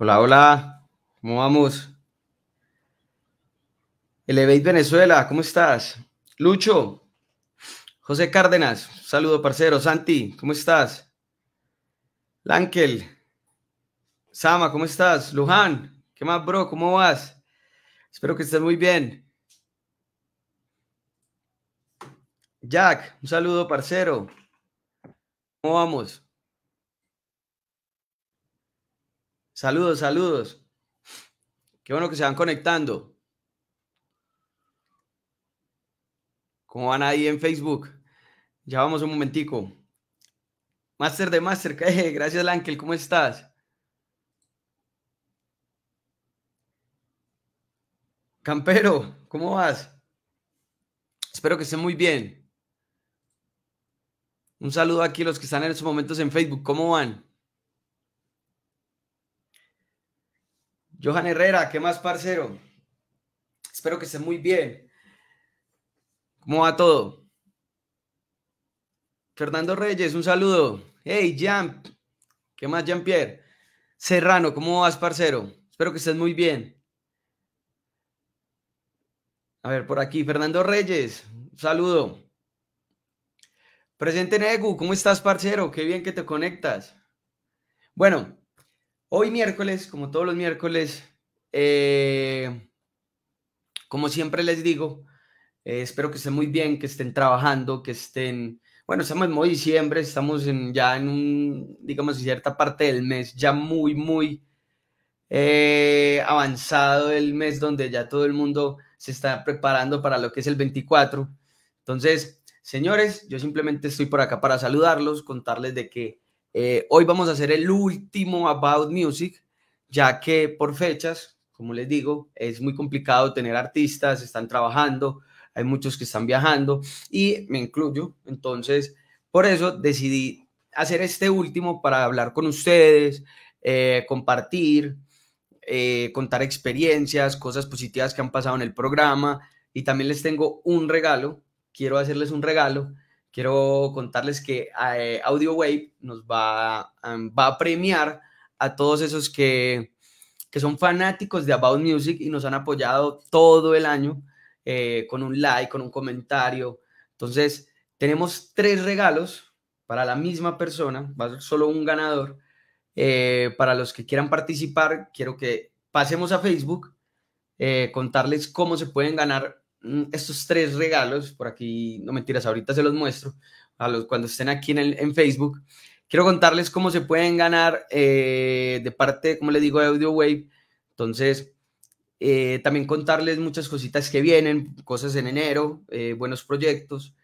Hola, hola, ¿cómo vamos? Elevate Venezuela, ¿cómo estás? Lucho, José Cárdenas, saludo parcero. Santi, ¿cómo estás? Lankel, Sama, ¿cómo estás? Luján, ¿qué más, bro? ¿Cómo vas? Espero que estés muy bien. Jack, un saludo, parcero. ¿Cómo vamos? Saludos, saludos. Qué bueno que se van conectando. ¿Cómo van ahí en Facebook? Ya vamos un momentico. Master de Master, gracias Lankel, ¿cómo estás? Campero, ¿cómo vas? Espero que estén muy bien. Un saludo aquí a los que están en estos momentos en Facebook. ¿Cómo van? Johan Herrera, ¿qué más, parcero? Espero que estés muy bien. ¿Cómo va todo? Fernando Reyes, un saludo. Hey, Jean. ¿Qué más, Jean-Pierre? Serrano, ¿cómo vas, parcero? Espero que estés muy bien. A ver, por aquí, Fernando Reyes, un saludo. Presente Negu, ¿cómo estás, parcero? Qué bien que te conectas. Bueno, Hoy miércoles, como todos los miércoles, eh, como siempre les digo, eh, espero que estén muy bien, que estén trabajando, que estén, bueno, estamos en modo diciembre, estamos ya en un, digamos, cierta parte del mes, ya muy, muy eh, avanzado el mes donde ya todo el mundo se está preparando para lo que es el 24. Entonces, señores, yo simplemente estoy por acá para saludarlos, contarles de que eh, hoy vamos a hacer el último About Music, ya que por fechas, como les digo, es muy complicado tener artistas, están trabajando, hay muchos que están viajando y me incluyo. Entonces, por eso decidí hacer este último para hablar con ustedes, eh, compartir, eh, contar experiencias, cosas positivas que han pasado en el programa y también les tengo un regalo, quiero hacerles un regalo quiero contarles que eh, Audio Wave nos va, va a premiar a todos esos que, son fanáticos de About Music y nos han apoyado todo el año eh, con un like, con un comentario. Entonces, tenemos tres regalos para la misma persona, va a ser solo un ganador. Eh, para los que quieran participar, quiero que pasemos a Facebook, contarles cómo se pueden ganar Mm, estos tres regalos, por aquí, no mentiras, ahorita se los muestro, a los cuando estén aquí en, Facebook. Quiero contarles cómo se pueden ganar eh, de parte, como les digo, de Wave, Entonces, eh, también contarles muchas cositas que vienen, cosas en enero, eh, buenos proyectos.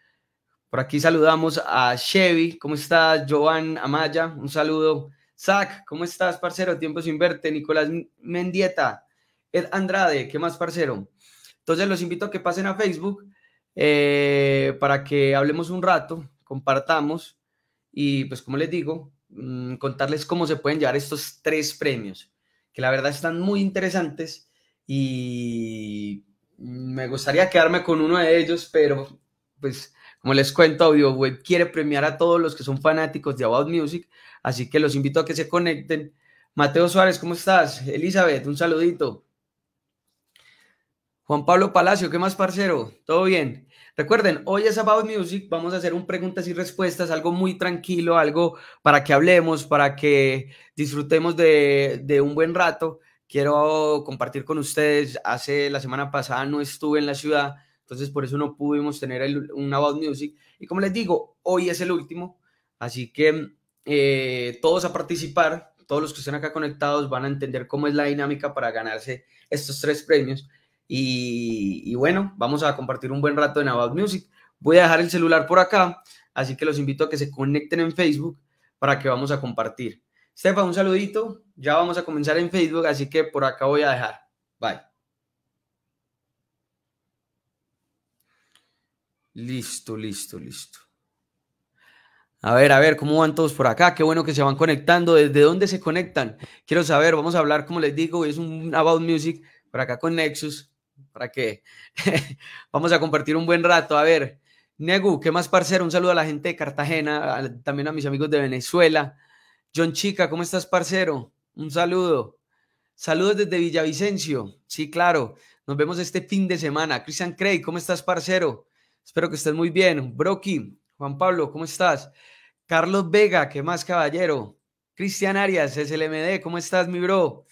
Por aquí saludamos a Chevy, ¿cómo estás? Joan Amaya, un saludo. Zach, ¿cómo estás, parcero? Tiempo sin verte. Nicolás Mendieta, Ed Andrade, ¿qué más, parcero? Entonces los invito a que pasen a Facebook eh, para que hablemos un rato, compartamos y pues como les digo, mm, contarles cómo se pueden llevar estos tres premios, que la verdad están muy interesantes y me gustaría quedarme con uno de ellos, pero pues como les cuento, AudioWeb quiere premiar a todos los que son fanáticos de About Music, así que los invito a que se conecten. Mateo Suárez, ¿cómo estás? Elizabeth, un saludito. Juan Pablo Palacio, ¿qué más, parcero? ¿Todo bien? Recuerden, hoy es About Music, vamos a hacer un preguntas y respuestas, algo muy tranquilo, algo para que hablemos, para que disfrutemos de, un buen rato. Quiero compartir con ustedes, hace la semana pasada no estuve en la ciudad, entonces por eso no pudimos tener un About Music. Y como les digo, hoy es el último, así que eh, todos a participar, todos los que estén acá conectados van a entender cómo es la dinámica para ganarse estos tres premios. Y, bueno, vamos a compartir un buen rato en About Music. Voy a dejar el celular por acá, así que los invito a que se conecten en Facebook para que vamos a compartir. Estefa, un saludito. Ya vamos a comenzar en Facebook, así que por acá voy a dejar. Bye. Listo, listo, listo. A ver, a ver, ¿cómo van todos por acá? Qué bueno que se van conectando. ¿Desde dónde se conectan? Quiero saber, vamos a hablar, como les digo, es un About Music por acá con Nexus para que vamos a compartir un buen rato. A ver, Negu, ¿qué más, parcero? Un saludo a la gente de Cartagena, también a mis amigos de Venezuela. John Chica, ¿cómo estás, parcero? Un saludo. Saludos desde Villavicencio. Sí, claro. Nos vemos este fin de semana. Cristian Craig, ¿cómo estás, parcero? Espero que estés muy bien. Brocky, Juan Pablo, ¿cómo estás? Carlos Vega, ¿qué más, caballero? Cristian Arias, SLMD, ¿cómo estás, mi bro?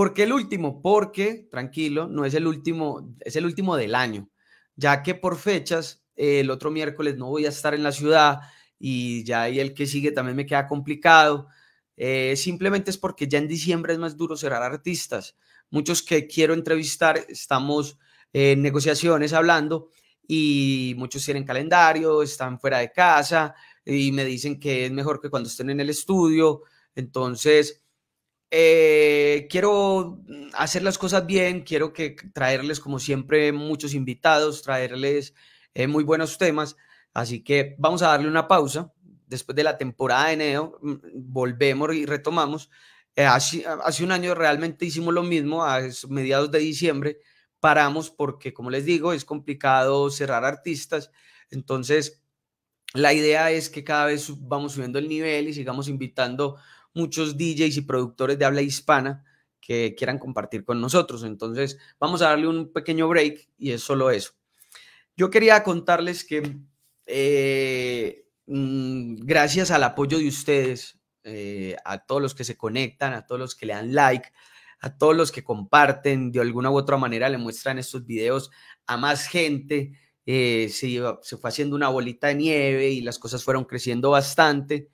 ¿Por qué el último? Porque, tranquilo, no es el último, es el último del año, ya que por fechas, el otro miércoles no voy a estar en la ciudad y ya ahí el que sigue también me queda complicado. Eh, simplemente es porque ya en diciembre es más duro cerrar artistas. Muchos que quiero entrevistar estamos en negociaciones hablando y muchos tienen calendario, están fuera de casa y me dicen que es mejor que cuando estén en el estudio. Entonces, eh, quiero hacer las cosas bien, quiero que traerles como siempre muchos invitados, traerles eh, muy buenos temas, así que vamos a darle una pausa. Después de la temporada de enero, mm, volvemos y retomamos. Eh, hace, hace, un año realmente hicimos lo mismo, a mediados de diciembre paramos porque, como les digo, es complicado cerrar artistas, entonces la idea es que cada vez vamos subiendo el nivel y sigamos invitando muchos DJs y productores de habla hispana que quieran compartir con nosotros. Entonces, vamos a darle un pequeño break y es solo eso. Yo quería contarles que eh, mm, gracias al apoyo de ustedes, eh, a todos los que se conectan, a todos los que le dan like, a todos los que comparten, de alguna u otra manera le muestran estos videos a más gente, eh, se, se fue haciendo una bolita de nieve y las cosas fueron creciendo bastante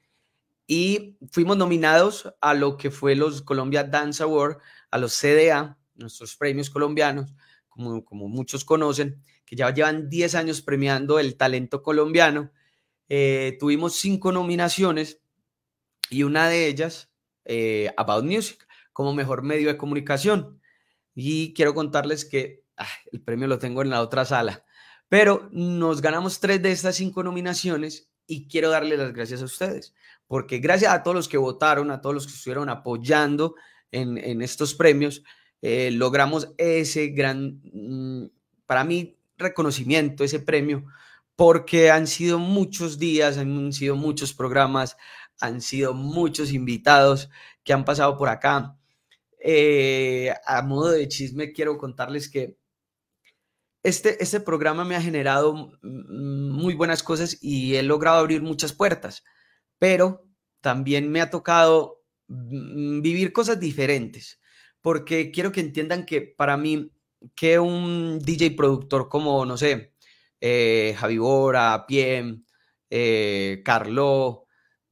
y fuimos nominados a lo que fue los Colombia Dance Award, a los CDA, nuestros premios colombianos, como, como muchos conocen, que ya llevan 10 años premiando el talento colombiano. Eh, tuvimos cinco nominaciones y una de ellas, eh, About Music, como mejor medio de comunicación. Y quiero contarles que ah, el premio lo tengo en la otra sala, pero nos ganamos tres de estas cinco nominaciones y quiero darle las gracias a ustedes porque gracias a todos los que votaron, a todos los que estuvieron apoyando en, estos premios, eh, logramos ese gran, mm, para mí, reconocimiento, ese premio, porque han sido muchos días, han sido muchos programas, han sido muchos invitados que han pasado por acá. Eh, a modo de chisme, quiero contarles que este, este programa me ha generado mm, mm, muy buenas cosas y he logrado abrir muchas puertas pero también me ha tocado vivir cosas diferentes, porque quiero que entiendan que para mí, que un DJ productor como, no sé, eh, Javi Bora, Piem, eh,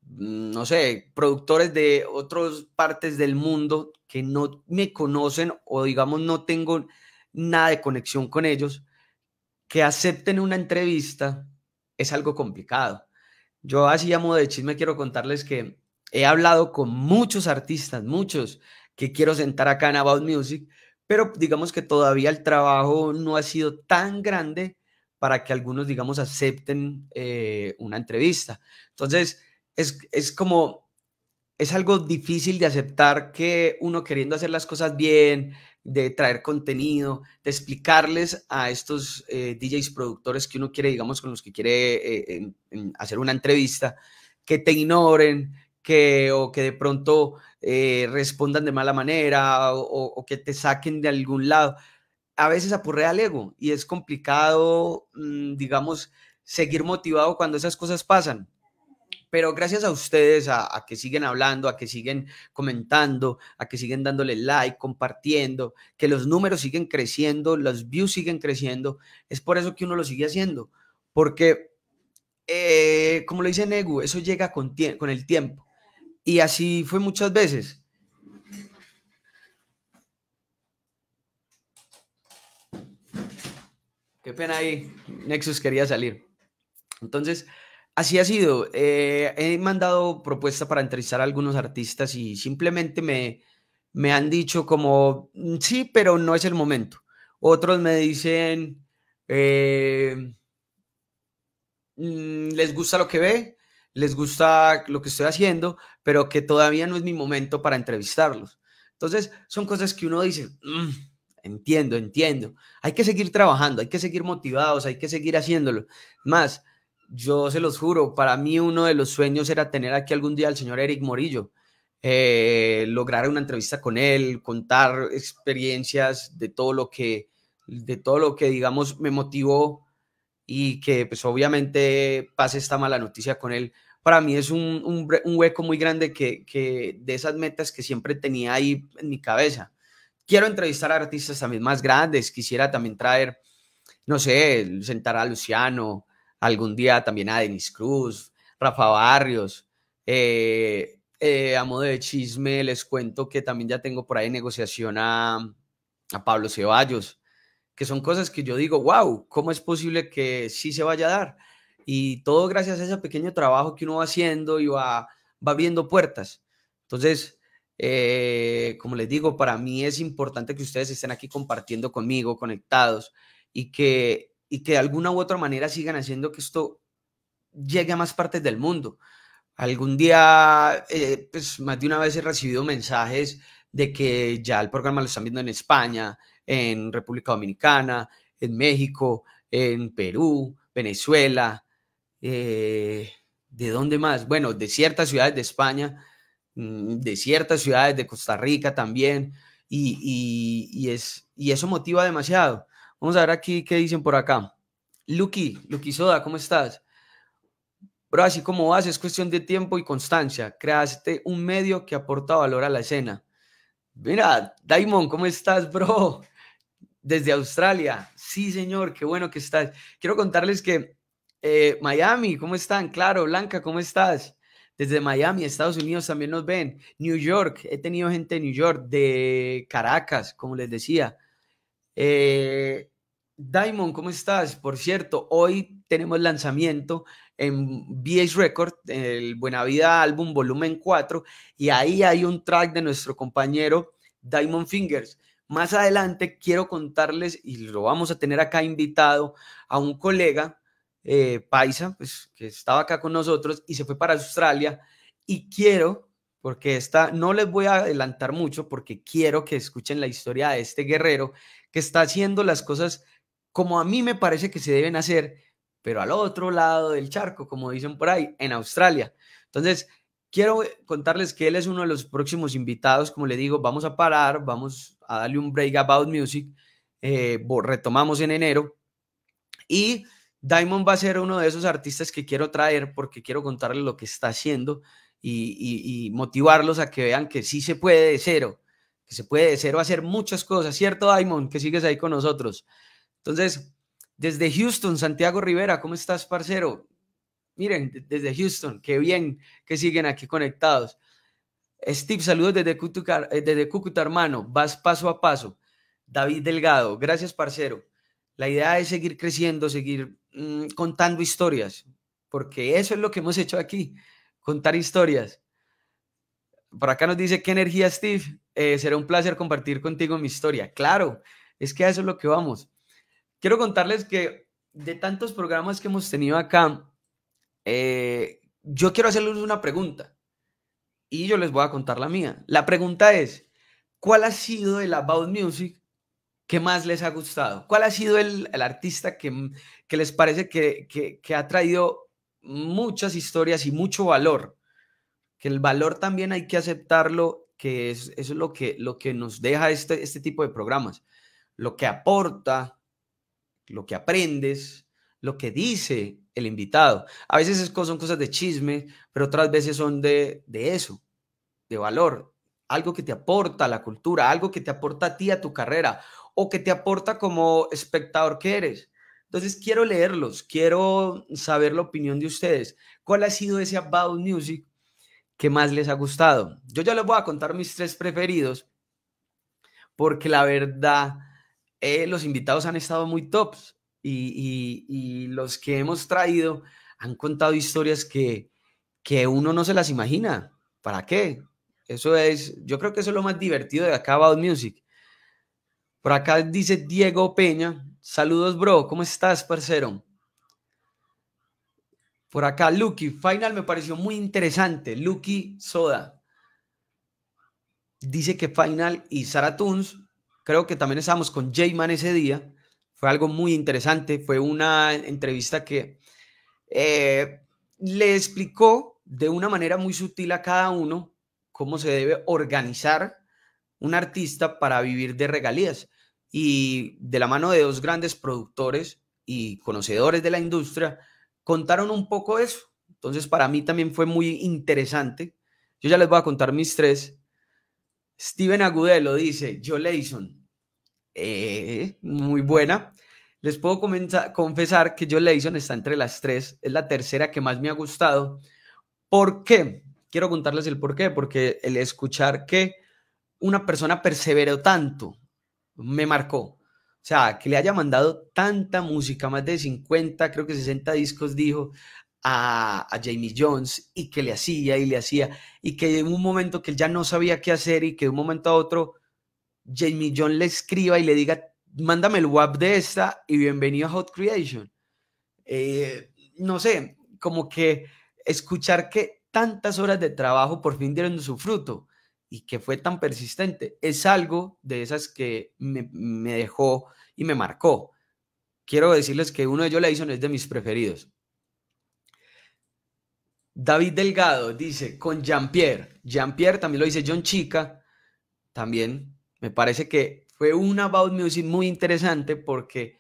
no sé, productores de otras partes del mundo que no me conocen o digamos no tengo nada de conexión con ellos, que acepten una entrevista es algo complicado. Yo así modo de chisme, quiero contarles que he hablado con muchos artistas, muchos que quiero sentar acá en About Music, pero digamos que todavía el trabajo no ha sido tan grande para que algunos, digamos, acepten eh, una entrevista. Entonces, es, es como es algo difícil de aceptar que uno queriendo hacer las cosas bien, de traer contenido, de explicarles a estos eh, DJs productores que uno quiere, digamos, con los que quiere eh, hacer una entrevista, que te ignoren, que o que de pronto eh, respondan de mala manera o, que te saquen de algún lado. A veces apurre al ego y es complicado, mm, digamos, seguir motivado cuando esas cosas pasan pero gracias a ustedes, a, que siguen hablando, a que siguen comentando, a que siguen dándole like, compartiendo, que los números siguen creciendo, los views siguen creciendo, es por eso que uno lo sigue haciendo, porque, eh, como lo dice Negu, eso llega con, con el tiempo. Y así fue muchas veces. Qué pena ahí, Nexus quería salir. Entonces, Así ha sido. Eh, he mandado propuestas para entrevistar a algunos artistas y simplemente me, han dicho como, mm, sí, pero no es el momento. Otros me dicen, eh, mm, les gusta lo que ve, les gusta lo que estoy haciendo, pero que todavía no es mi momento para entrevistarlos. Entonces, son cosas que uno dice, mm, entiendo, entiendo. Hay que seguir trabajando, hay que seguir motivados, hay que seguir haciéndolo. Más, yo se los juro, para mí uno de los sueños era tener aquí algún día al señor Eric Morillo, eh, lograr una entrevista con él, contar experiencias de todo lo que, de todo lo que digamos me motivó y que pues obviamente pase esta mala noticia con él. Para mí es un, hueco muy grande que, que de esas metas que siempre tenía ahí en mi cabeza. Quiero entrevistar a artistas también más grandes, quisiera también traer, no sé, sentar a Luciano, algún día también a Denis Cruz, Rafa Barrios, eh, eh, a modo de chisme, les cuento que también ya tengo por ahí negociación a, Pablo Ceballos, que son cosas que yo digo, wow, ¿cómo es posible que sí se vaya a dar? Y todo gracias a ese pequeño trabajo que uno va haciendo y va, va abriendo puertas. Entonces, eh, como les digo, para mí es importante que ustedes estén aquí compartiendo conmigo, conectados, y que y que de alguna u otra manera sigan haciendo que esto llegue a más partes del mundo. Algún día, eh, pues más de una vez he recibido mensajes de que ya el programa lo están viendo en España, en República Dominicana, en México, en Perú, Venezuela, eh, ¿de dónde más? Bueno, de ciertas ciudades de España, mm, de ciertas ciudades de Costa Rica también, es, y eso motiva demasiado. Vamos a ver aquí qué dicen por acá. Lucky, Lucky Soda, ¿cómo estás? Bro, así como vas, es cuestión de tiempo y constancia. Creaste un medio que aporta valor a la escena. Mira, Daimon, ¿cómo estás, bro? Desde Australia. Sí, señor, qué bueno que estás. Quiero contarles que eh, Miami, ¿cómo están? Claro, Blanca, ¿cómo estás? Desde Miami, Estados Unidos también nos ven. New York, he tenido gente de New York, de Caracas, como les decía. Eh, Diamond, ¿cómo estás? Por cierto, hoy tenemos lanzamiento en VH Record, el Vida álbum volumen 4, y ahí hay un track de nuestro compañero Diamond Fingers. Más adelante quiero contarles, y lo vamos a tener acá invitado, a un colega eh, paisa, pues, que estaba acá con nosotros y se fue para Australia, y quiero, porque esta, no les voy a adelantar mucho, porque quiero que escuchen la historia de este guerrero que está haciendo las cosas como a mí me parece que se deben hacer, pero al otro lado del charco, como dicen por ahí, en Australia. Entonces, quiero eh, contarles que él es uno de los próximos invitados. Como le digo, vamos a parar, vamos a darle un break about music. Eh, retomamos en enero. Y Diamond va a ser uno de esos artistas que quiero traer porque quiero contarles lo que está haciendo y, y motivarlos a que vean que sí se puede de cero, que se puede de cero hacer muchas cosas, ¿cierto, Diamond? Que sigues ahí con nosotros. Entonces, desde Houston, Santiago Rivera, ¿cómo estás, parcero? Miren, desde Houston, qué bien que siguen aquí conectados. Steve, saludos desde Cúcuta, eh, desde Cúcuta, hermano. Vas paso a paso. David Delgado, gracias, parcero. La idea es seguir creciendo, seguir mm, contando historias, porque eso es lo que hemos hecho aquí, contar historias. Por acá nos dice, qué energía, Steve. Eh, será un placer compartir contigo mi historia. Claro, es que a eso es lo que vamos. Quiero contarles que de tantos programas que hemos tenido acá, eh, yo quiero hacerles una pregunta y yo les voy a contar la mía. La pregunta es, ¿cuál ha sido el About Music que más les ha gustado? ¿Cuál ha sido el, artista que, mm, que, les parece que, que, ha traído muchas historias y mucho valor? Que el valor también hay que aceptarlo, que es, eso es lo que, lo que nos deja este, este tipo de programas, lo que aporta lo que aprendes, lo que dice el invitado. A veces son cosas de chisme, pero otras veces son de, de eso, de valor, algo que te aporta a la cultura, algo que te aporta a ti, a tu carrera, o que te aporta como espectador que eres. Entonces quiero leerlos, quiero saber la opinión de ustedes. ¿Cuál ha sido ese About Music que más les ha gustado? Yo ya les voy a contar mis tres preferidos, porque la verdad eh, los invitados han estado muy tops y, los que hemos traído han contado historias que, que uno no se las imagina. ¿Para qué? Eso es, yo creo que eso es lo más divertido de acá About Music. Por acá dice Diego Peña, saludos bro, ¿cómo estás, parcero? Por acá, Lucky, Final me pareció muy interesante. Lucky Soda dice que Final y Sara Toons creo que también estábamos con Jayman ese día. Fue algo muy interesante. Fue una entrevista que eh, le explicó de una manera muy sutil a cada uno cómo se debe organizar un artista para vivir de regalías. Y de la mano de dos grandes productores y conocedores de la industria, contaron un poco eso. Entonces, para mí también fue muy interesante. Yo ya les voy a contar mis tres, Steven Agudelo dice, Joe eh, muy buena. Les puedo confesar que Leison está entre las tres, es la tercera que más me ha gustado. ¿Por qué? Quiero contarles el por qué, porque el escuchar que una persona perseveró tanto me marcó. O sea, que le haya mandado tanta música, más de 50, creo que 60 discos, dijo, a, Jamie Jones y que le hacía y le hacía y que en un momento que él ya no sabía qué hacer y que de un momento a otro Jamie Jones le escriba y le diga, mándame el WAP de esta y bienvenido a Hot Creation. Eh, no sé, como que escuchar que tantas horas de trabajo por fin dieron su fruto y que fue tan persistente es algo de esas que me, dejó y me marcó. Quiero decirles que uno de ellos, Edison, es de mis preferidos David Delgado dice con Jean-Pierre. Jean-Pierre también lo dice John Chica. También me parece que fue un About Music muy interesante porque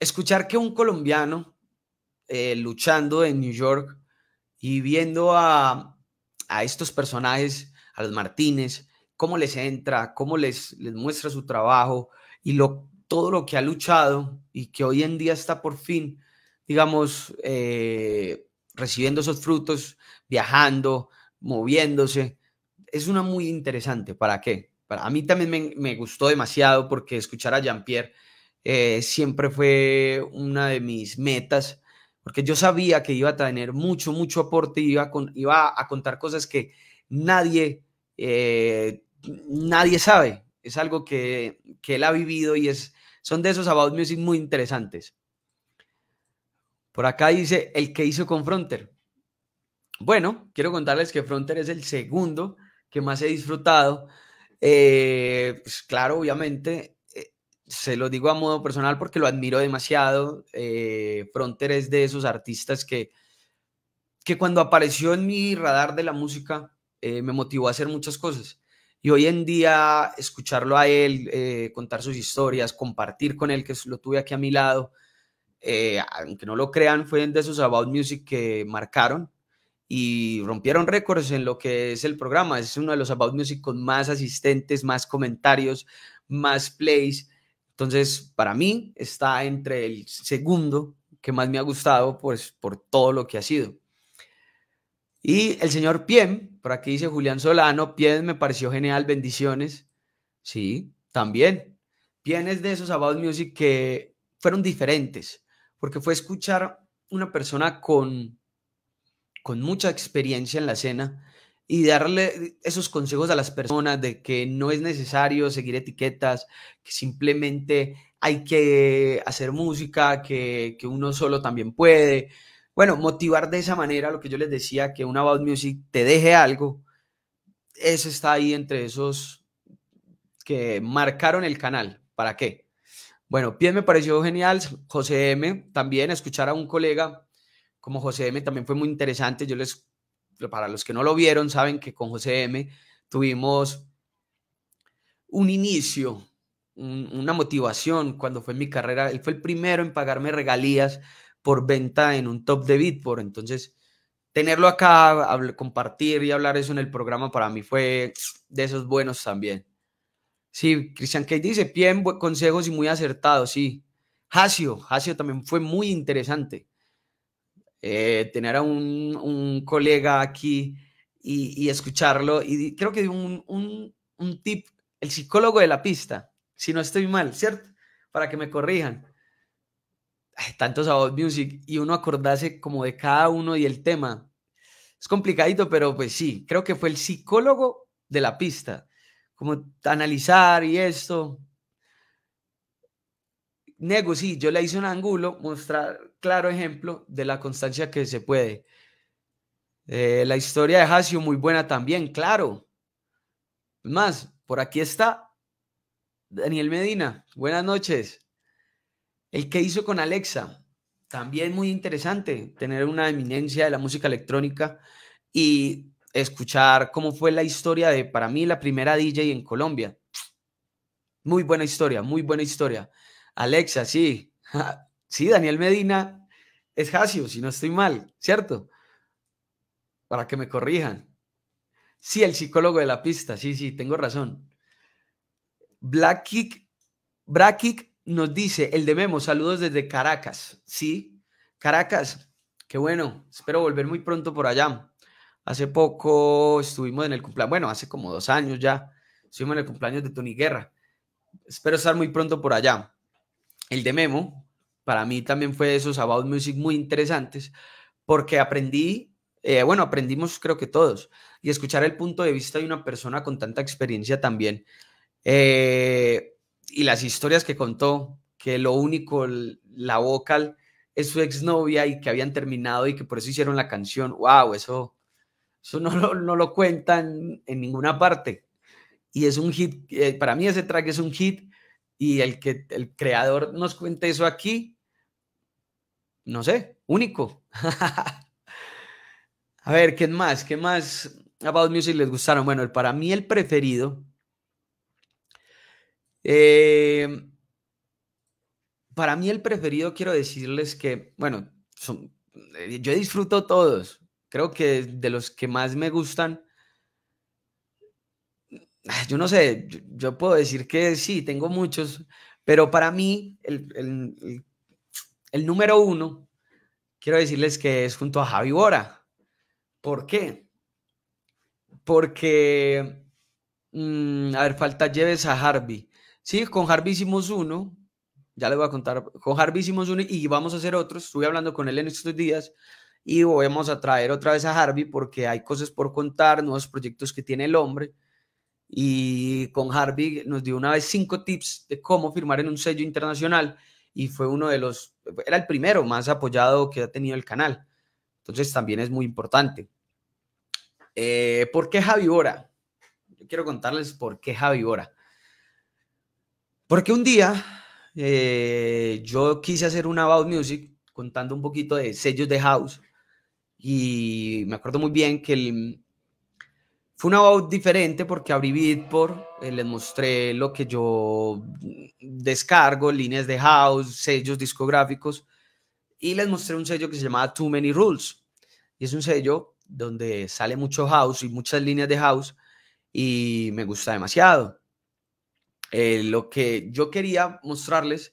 escuchar que un colombiano eh, luchando en New York y viendo a, estos personajes, a los Martínez, cómo les entra, cómo les, les muestra su trabajo y lo, todo lo que ha luchado y que hoy en día está por fin, digamos, eh, recibiendo esos frutos, viajando, moviéndose. Es una muy interesante. ¿Para qué? Para, a mí también me, gustó demasiado porque escuchar a Jean-Pierre eh, siempre fue una de mis metas, porque yo sabía que iba a tener mucho, mucho aporte y iba, iba a contar cosas que nadie, eh, nadie sabe. Es algo que, que él ha vivido y es, son de esos about music muy interesantes. Por acá dice el que hizo con Fronter. Bueno, quiero contarles que Fronter es el segundo que más he disfrutado. Eh, pues, claro, obviamente, eh, se lo digo a modo personal porque lo admiro demasiado. Eh, Fronter es de esos artistas que, que cuando apareció en mi radar de la música me motivó a hacer muchas cosas. Y hoy en día, escucharlo a él, contar sus historias, compartir con él, que lo tuve aquí a mi lado, eh, aunque no lo crean, fue de esos About Music que marcaron y rompieron récords en lo que es el programa. Es uno de los About Music con más asistentes, más comentarios, más plays. Entonces, para mí está entre el segundo que más me ha gustado pues, por todo lo que ha sido. Y el señor Piem, por aquí dice Julián Solano, Piem me pareció genial, bendiciones. Sí, también. Piem es de esos About Music que fueron diferentes porque fue escuchar una persona con, con mucha experiencia en la escena y darle esos consejos a las personas de que no es necesario seguir etiquetas, que simplemente hay que hacer música, que, uno solo también puede. Bueno, motivar de esa manera lo que yo les decía, que una About Music te deje algo, eso está ahí entre esos que marcaron el canal. ¿Para qué? Bueno, Pied me pareció genial, José M también, escuchar a un colega como José M también fue muy interesante. Yo les, para los que no lo vieron, saben que con José M tuvimos un inicio, una motivación cuando fue mi carrera. Él fue el primero en pagarme regalías por venta en un top de por Entonces, tenerlo acá, compartir y hablar eso en el programa para mí fue de esos buenos también. Sí, Cristian Kate dice, bien consejos y muy acertados, sí. Hasio, Hacio también fue muy interesante. Eh, tener a un, colega aquí y, escucharlo, y creo que un, un, tip, el psicólogo de la pista, si no estoy mal, ¿cierto? Para que me corrijan. tantos a Music y uno acordarse como de cada uno y el tema. Es complicadito, pero pues sí, creo que fue el psicólogo de la pista como analizar y esto. Nego, sí, yo le hice un ángulo, mostrar claro ejemplo de la constancia que se puede. Eh, la historia de Hasio, muy buena también, claro. Más, por aquí está Daniel Medina, buenas noches. El que hizo con Alexa, también muy interesante, tener una eminencia de la música electrónica y escuchar cómo fue la historia de, para mí, la primera DJ en Colombia. Muy buena historia, muy buena historia. Alexa, sí. sí, Daniel Medina es Jacio, si no estoy mal, ¿cierto? Para que me corrijan. Sí, el psicólogo de la pista, sí, sí, tengo razón. Black Kick, Black nos dice, el de Memo, saludos desde Caracas, ¿sí? Caracas, qué bueno, espero volver muy pronto por allá. Hace poco estuvimos en el cumpleaños, bueno, hace como dos años ya, estuvimos en el cumpleaños de Tony Guerra. Espero estar muy pronto por allá. El de Memo, para mí también fue de esos About Music muy interesantes, porque aprendí, eh, bueno, aprendimos creo que todos, y escuchar el punto de vista de una persona con tanta experiencia también. Eh, y las historias que contó, que lo único, la vocal es su exnovia y que habían terminado y que por eso hicieron la canción. ¡Wow! Eso eso no lo, cuentan en ninguna parte. Y es un hit, eh, para mí ese track es un hit y el que el creador nos cuente eso aquí, no sé, único. A ver, ¿qué más? ¿Qué más About Music les gustaron? Bueno, para mí el preferido. Eh, para mí el preferido, quiero decirles que, bueno, eh, yo disfruto todos, Creo que de los que más me gustan, ah, yo no sé, yo, puedo decir que sí, tengo muchos, pero para mí el, número uno, quiero decirles que es junto a Javi Bora. ¿Por qué? Porque, mm, a ver, falta lleves a Harvey. Sí, con Harvey hicimos uno, ya le voy a contar, con Harvey hicimos uno y vamos a hacer otros estuve hablando con él en estos días, y volvemos a traer otra vez a Harvey porque hay cosas por contar, nuevos proyectos que tiene el hombre. Y con Harvey nos dio una vez cinco tips de cómo firmar en un sello internacional y fue uno de los, era el primero más apoyado que ha tenido el canal. Entonces también es muy importante. Eh, ¿Por qué Javi Bora? Yo quiero contarles por qué Javi Bora. Porque un día eh, yo quise hacer una About Music contando un poquito de sellos de house y me acuerdo muy bien que el, fue una voz diferente porque abrí Beatport, por eh, les mostré lo que yo descargo, líneas de house, sellos discográficos, y les mostré un sello que se llamaba Too Many Rules. Y es un sello donde sale mucho house y muchas líneas de house, y me gusta demasiado. Eh, lo que yo quería mostrarles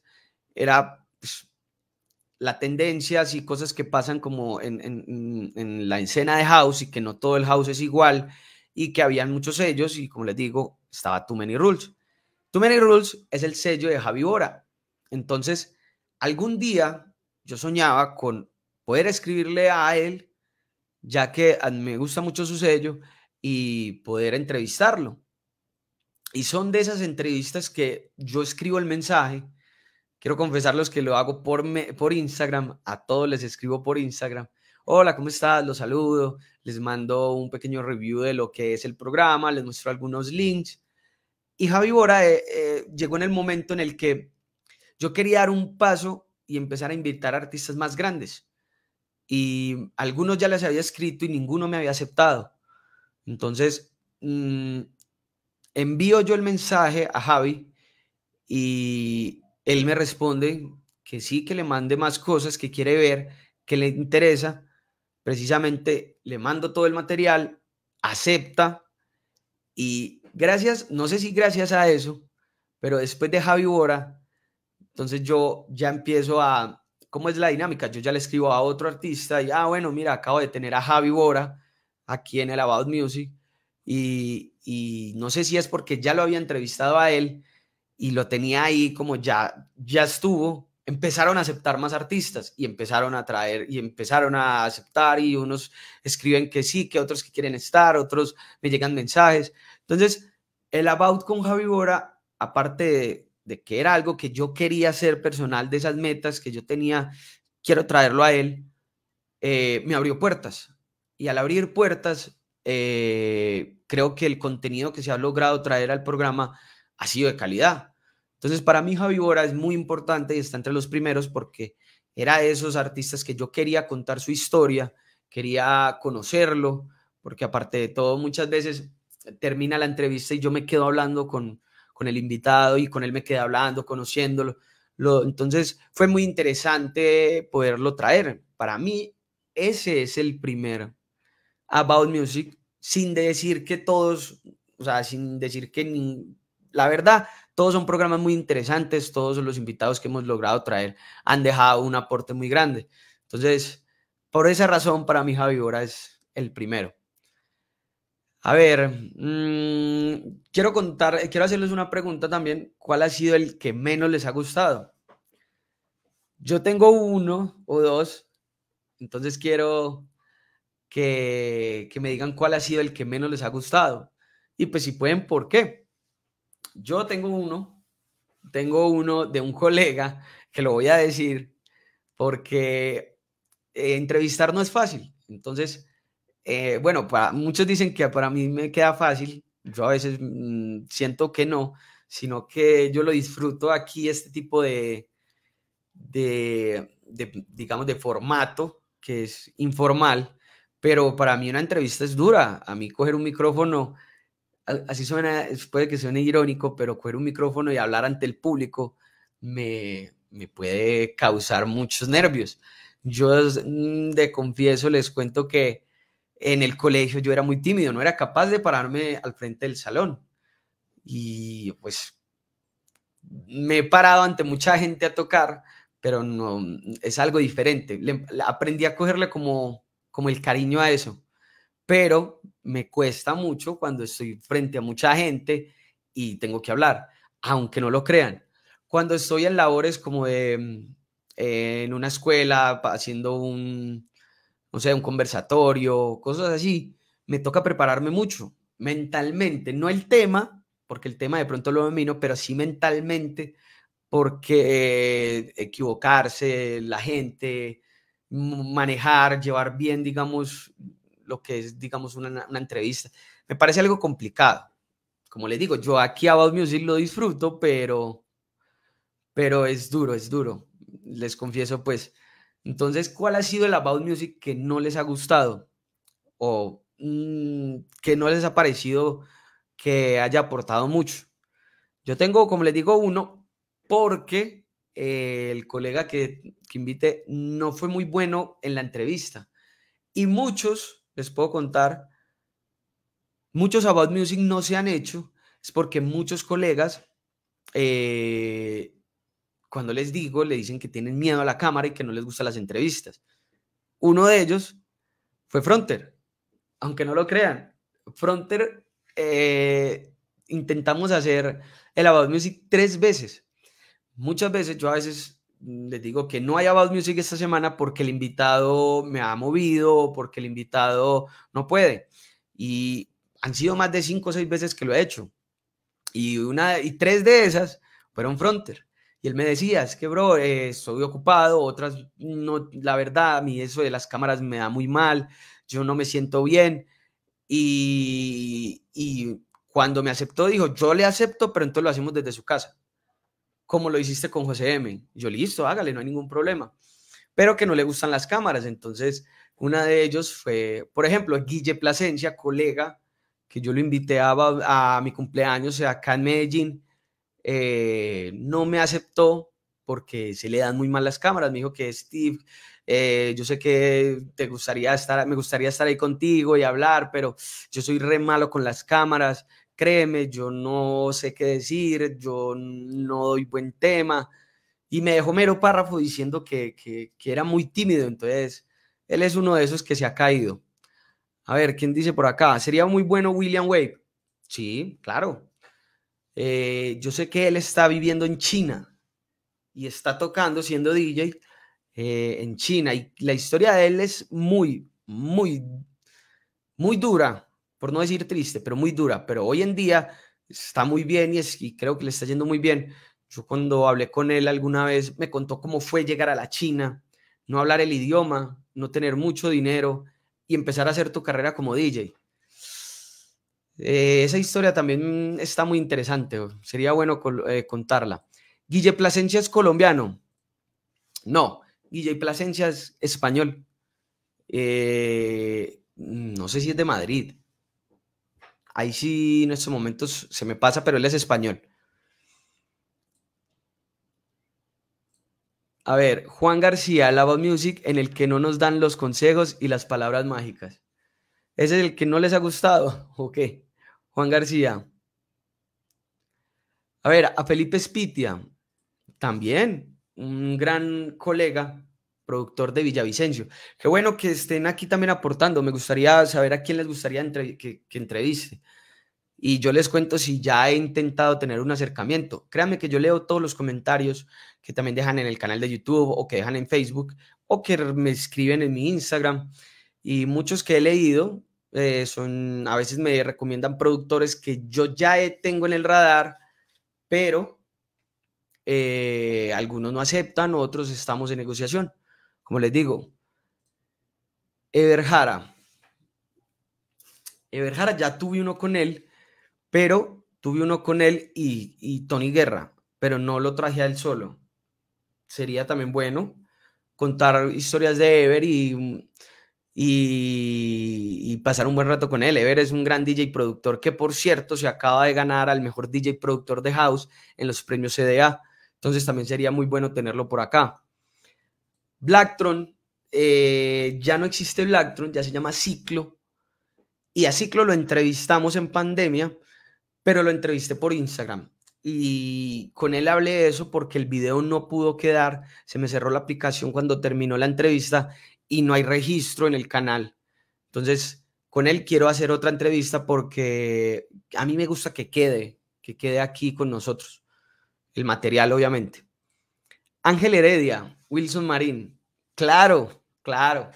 era pues, la tendencias y cosas que pasan como en, en, en, la escena de House y que no todo el House es igual y que habían muchos sellos y como les digo, estaba Too Many Rules. Too Many Rules es el sello de Javi Bora. Entonces, algún día yo soñaba con poder escribirle a él, ya que me gusta mucho su sello, y poder entrevistarlo. Y son de esas entrevistas que yo escribo el mensaje Quiero confesarles que lo hago por, por Instagram, a todos les escribo por Instagram. Hola, ¿cómo estás? Los saludo, les mando un pequeño review de lo que es el programa, les muestro algunos links. Y Javi Bora eh, eh, llegó en el momento en el que yo quería dar un paso y empezar a invitar artistas más grandes. Y algunos ya les había escrito y ninguno me había aceptado. Entonces, mm, envío yo el mensaje a Javi y, él me responde que sí, que le mande más cosas que quiere ver, que le interesa. Precisamente le mando todo el material, acepta y gracias, no sé si gracias a eso, pero después de Javi Bora, entonces yo ya empiezo a, ¿cómo es la dinámica? Yo ya le escribo a otro artista y, ah, bueno, mira, acabo de tener a Javi Bora aquí en el About Music y, y no sé si es porque ya lo había entrevistado a él, y lo tenía ahí como ya, ya estuvo, empezaron a aceptar más artistas y empezaron a traer y empezaron a aceptar y unos escriben que sí, que otros que quieren estar, otros me llegan mensajes. Entonces, el About con Javi Bora, aparte de, que era algo que yo quería hacer personal de esas metas que yo tenía, quiero traerlo a él, eh, me abrió puertas. Y al abrir puertas, eh, creo que el contenido que se ha logrado traer al programa ha sido de calidad entonces, para mí Javi Bora es muy importante y está entre los primeros porque era de esos artistas que yo quería contar su historia, quería conocerlo, porque aparte de todo, muchas veces termina la entrevista y yo me quedo hablando con, con el invitado y con él me quedé hablando, conociéndolo. entonces, fue muy interesante poderlo traer. Para mí, ese es el primer About Music, sin decir que todos, o sea, sin decir que la verdad, todos son programas muy interesantes, todos los invitados que hemos logrado traer han dejado un aporte muy grande. Entonces, por esa razón, para mí Javi Bora es el primero. A ver, mm, quiero contar, quiero hacerles una pregunta también. ¿Cuál ha sido el que menos les ha gustado? Yo tengo uno o dos, entonces quiero que, que me digan cuál ha sido el que menos les ha gustado. Y pues si pueden, ¿por qué? Yo tengo uno, tengo uno de un colega que lo voy a decir porque eh, entrevistar no es fácil. Entonces, eh, bueno, para, muchos dicen que para mí me queda fácil, yo a veces mm, siento que no, sino que yo lo disfruto aquí, este tipo de, de, digamos, de formato que es informal, pero para mí una entrevista es dura. A mí coger un micrófono así suena, puede que suene irónico, pero coger un micrófono y hablar ante el público me, puede causar muchos nervios. Yo mm, de confieso les cuento que en el colegio yo era muy tímido, no era capaz de pararme al frente del salón. Y pues me he parado ante mucha gente a tocar, pero no es algo diferente. aprendí a cogerle como como el cariño a eso pero me cuesta mucho cuando estoy frente a mucha gente y tengo que hablar, aunque no lo crean. Cuando estoy en labores como de, mm, en una escuela, haciendo un, no sé, un conversatorio, cosas así, me toca prepararme mucho mentalmente, no el tema, porque el tema de pronto lo domino, pero sí mentalmente, porque equivocarse, la gente, manejar, llevar bien, digamos, lo que es, digamos, una, una entrevista. Me parece algo complicado. Como les digo, yo aquí a About Music lo disfruto, pero, pero es duro, es duro. Les confieso, pues. Entonces, ¿cuál ha sido el About Music que no les ha gustado? O mm, que no les ha parecido que haya aportado mucho. Yo tengo, como les digo, uno, porque eh, el colega que, que invité no fue muy bueno en la entrevista. Y muchos les puedo contar, muchos About Music no se han hecho, es porque muchos colegas, eh, cuando les digo, le dicen que tienen miedo a la cámara y que no les gustan las entrevistas. Uno de ellos fue Fronter, aunque no lo crean. Fronter, eh, intentamos hacer el About Music tres veces. Muchas veces, yo a veces les digo que no haya About Music esta semana porque el invitado me ha movido, porque el invitado no puede. Y han sido más de cinco o seis veces que lo he hecho. Y, una, y tres de esas fueron Fronter. Y él me decía, es que, bro, eh, estoy ocupado, otras, no, la verdad, a mí eso de las cámaras me da muy mal, yo no me siento bien. Y, y cuando me aceptó, dijo, yo le acepto, pero entonces lo hacemos desde su casa como lo hiciste con José M. Yo listo, hágale, no hay ningún problema. Pero que no le gustan las cámaras. Entonces, una de ellos fue, por ejemplo, Guille Plasencia, colega, que yo lo invité a, mi cumpleaños eh, acá en Medellín, eh, no me aceptó porque se le dan muy mal las cámaras. Me dijo que Steve, eh, yo sé que te gustaría estar, me gustaría estar ahí contigo y hablar, pero yo soy re malo con las cámaras créeme, yo no sé qué decir, yo no doy buen tema. Y me dejó mero párrafo diciendo que, era muy tímido, entonces él es uno de esos que se ha caído. A ver, ¿quién dice por acá? ¿Sería muy bueno William Wade? Sí, claro. Eh, yo sé que él está viviendo en China y está tocando siendo DJ eh, en China y la historia de él es muy, muy, muy dura, por no decir triste, pero muy dura, pero hoy en día está muy bien y, creo que le está yendo muy bien. Yo cuando hablé con él alguna vez me contó cómo fue llegar a la China, no hablar el idioma, no tener mucho dinero y empezar a hacer tu carrera como DJ. Eh, esa historia también está muy interesante, sería bueno eh, contarla. Guille Plasencia es colombiano. No, Guille Plasencia es español. Eh, no sé si es de Madrid, Ahí sí en estos momentos se me pasa, pero él es español. A ver, Juan García, La Music, en el que no nos dan los consejos y las palabras mágicas. ¿Ese es el que no les ha gustado? ¿o qué? Juan García. A ver, a Felipe Spitia, también un gran colega productor de Villavicencio. Qué bueno que estén aquí también aportando. Me gustaría saber a quién les gustaría que, que, entreviste. Y yo les cuento si ya he intentado tener un acercamiento. Créanme que yo leo todos los comentarios que también dejan en el canal de YouTube o que dejan en Facebook o que me escriben en mi Instagram. Y muchos que he leído eh, son, a veces me recomiendan productores que yo ya tengo en el radar, pero eh, algunos no aceptan, otros estamos en negociación como les digo, Everjara. Everjara ya tuve uno con él, pero tuve uno con él y, Tony Guerra, pero no lo traje a él solo. Sería también bueno contar historias de Ever y, y, pasar un buen rato con él. Ever es un gran DJ productor que, por cierto, se acaba de ganar al mejor DJ productor de House en los premios CDA. Entonces también sería muy bueno tenerlo por acá. Blacktron, eh, ya no existe Blacktron, ya se llama Ciclo. Y a Ciclo lo entrevistamos en pandemia, pero lo entrevisté por Instagram. Y con él hablé de eso porque el video no pudo quedar, se me cerró la aplicación cuando terminó la entrevista y no hay registro en el canal. Entonces, con él quiero hacer otra entrevista porque a mí me gusta que quede, que quede aquí con nosotros. El material, obviamente. Ángel Heredia, Wilson Marín. Claro, claro.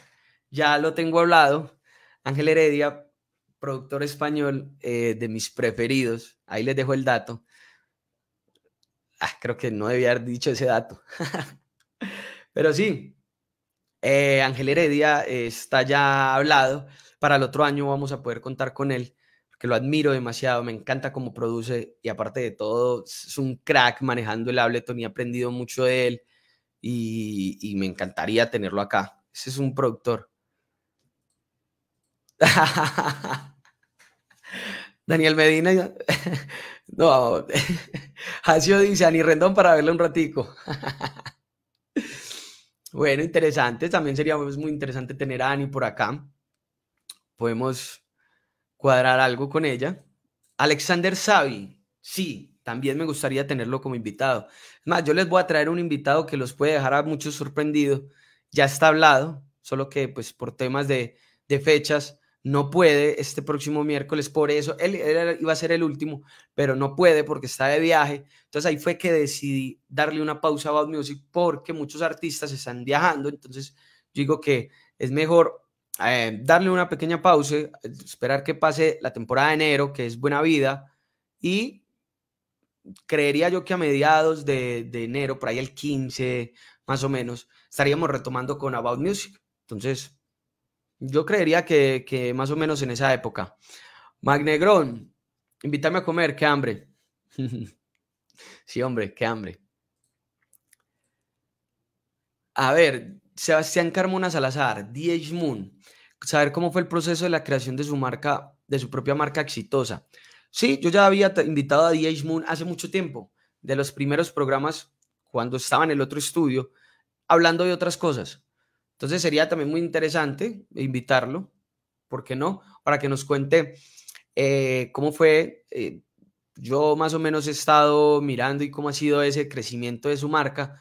Ya lo tengo hablado. Ángel Heredia, productor español eh, de mis preferidos. Ahí les dejo el dato. Ah, creo que no debía haber dicho ese dato. Pero sí, eh, Ángel Heredia eh, está ya hablado. Para el otro año vamos a poder contar con él, porque lo admiro demasiado, me encanta cómo produce y aparte de todo es un crack manejando el Ableton y he aprendido mucho de él y, me encantaría tenerlo acá. Ese es un productor. Daniel Medina, no, sido dice, Ani Rendón para verlo un ratico. Bueno, interesante, también sería pues, muy interesante tener a Ani por acá. Podemos cuadrar algo con ella. Alexander Savi, sí, también me gustaría tenerlo como invitado. Más, yo les voy a traer un invitado que los puede dejar a muchos sorprendidos. Ya está hablado, solo que pues por temas de, fechas no puede este próximo miércoles, por eso él, iba a ser el último, pero no puede porque está de viaje. Entonces ahí fue que decidí darle una pausa a Bad Music porque muchos artistas están viajando, entonces digo que es mejor eh, darle una pequeña pausa, esperar que pase la temporada de enero, que es buena vida, y creería yo que a mediados de, enero, por ahí el 15 más o menos, estaríamos retomando con About Music. Entonces, yo creería que, más o menos en esa época. Magnegrón, invítame a comer, qué hambre. sí, hombre, qué hambre. A ver, Sebastián Carmona Salazar, Diez Moon, saber cómo fue el proceso de la creación de su marca, de su propia marca exitosa. Sí, yo ya había invitado a DH Moon hace mucho tiempo, de los primeros programas cuando estaba en el otro estudio, hablando de otras cosas. Entonces sería también muy interesante invitarlo, ¿por qué no? Para que nos cuente eh, cómo fue. Eh, yo más o menos he estado mirando y cómo ha sido ese crecimiento de su marca